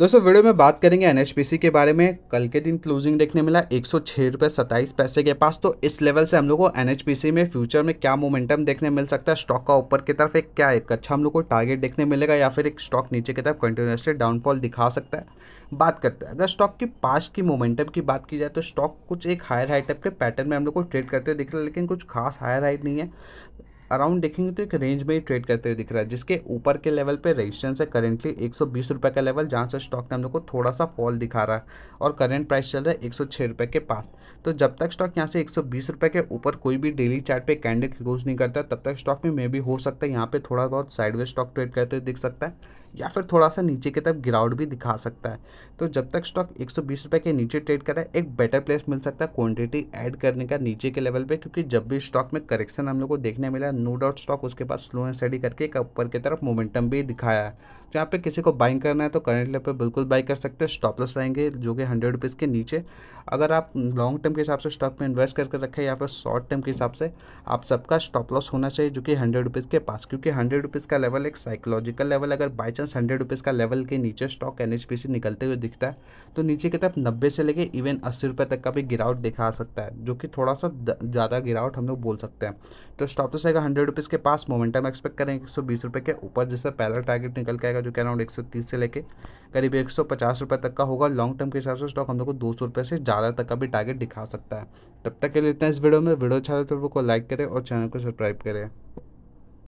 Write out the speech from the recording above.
दोस्तों वीडियो में बात करेंगे एनएचपीसी के बारे में कल के दिन क्लोजिंग देखने मिला एक सौ पैसे के पास तो इस लेवल से हम लोग को एनएचपीसी में फ्यूचर में क्या मोमेंटम देखने मिल सकता है स्टॉक का ऊपर की तरफ एक क्या एक अच्छा हम लोग को टारगेट देखने मिलेगा या फिर एक स्टॉक नीचे की तरफ कंटिन्यूसली डाउनफॉल दिखा सकता है बात करते हैं अगर स्टॉक की पास की मोमेंटम की बात की जाए तो स्टॉक कुछ एक हायर हाई टाइप के पैटर्न में हम लोग को ट्रेड करते दिख रहा है लेकिन कुछ खास हायर हाइट नहीं है अराउंड देखेंगे तो एक रेंज में ही ट्रेड करते हुए दिख रहा है जिसके ऊपर के लेवल पे रेजिस्टेंस है करेंटली एक सौ का लेवल जहाँ से स्टॉक ने हम लोग को थोड़ा सा फॉल दिखा रहा है और करेंट प्राइस चल रहा है एक सौ के पास तो जब तक स्टॉक यहाँ से एक सौ के ऊपर कोई भी डेली चार्ट पे कैंडल क्लोज नहीं करता तब तक स्टॉक में मे भी हो सकता है यहाँ पे थोड़ा बहुत साइडवे स्टॉक ट्रेड करते हुए दिख सकता है या फिर थोड़ा सा नीचे की तरफ गिरावट भी दिखा सकता है तो जब तक स्टॉक एक सौ के नीचे ट्रेड कर रहा है एक बेटर प्लेस मिल सकता है क्वांटिटी ऐड करने का नीचे के लेवल पर क्योंकि जब भी स्टॉक में करेक्शन हम लोग को देखने मिला नो डाउट स्टॉक उसके बाद स्लो एंड स्टडी करके ऊपर की तरफ मोमेंटम भी दिखाया है यहाँ पे किसी को बाइंग करना है तो करेंट लेवल पर बिल्कुल बाई कर सकते हैं स्टॉप लॉस आएंगे जो कि हंड्रेड रुपीज़ के नीचे अगर आप लॉन्ग टर्म के हिसाब से स्टॉक में इन्वेस्ट करके रखें या फिर शॉर्ट टर्म के हिसाब से आप सबका स्टॉप लॉस होना चाहिए जो कि हंड्रेड रुपीज़ के पास क्योंकि हंड्रेड रुपीज़ का लेवल एक साइकोलॉजिकल लेवल अगर बाई चांस हंड्रेड रुपीज़ का लेवल के नीचे स्टॉक एन निकलते हुए दिखता है तो नीचे की तरफ नब्बे से लेके इवन अस्सी रुपये तक का भी गिरावट दिखा सकता है जो कि थोड़ा सा ज़्यादा गिरावट हम लोग बोल सकते हैं तो स्टॉप लॉस आएगा हंड्रेड रुपीज़ के पास मोमेंटम एक्सपेक्ट करेंगे एक सौ बीस रुपये के ऊपर जिससे पहला टारगेट निकल के आएगा जाएगा जो कि अराउंड 130 से लेके करीब एक सौ तक का होगा लॉन्ग टर्म के हिसाब से स्टॉक हम लोग को दो सौ से ज़्यादा तक का भी टारगेट दिखा सकता है तब तक के लिए इतना इस वीडियो में वीडियो अच्छा लगे तो वो को लाइक करें और चैनल को सब्सक्राइब करें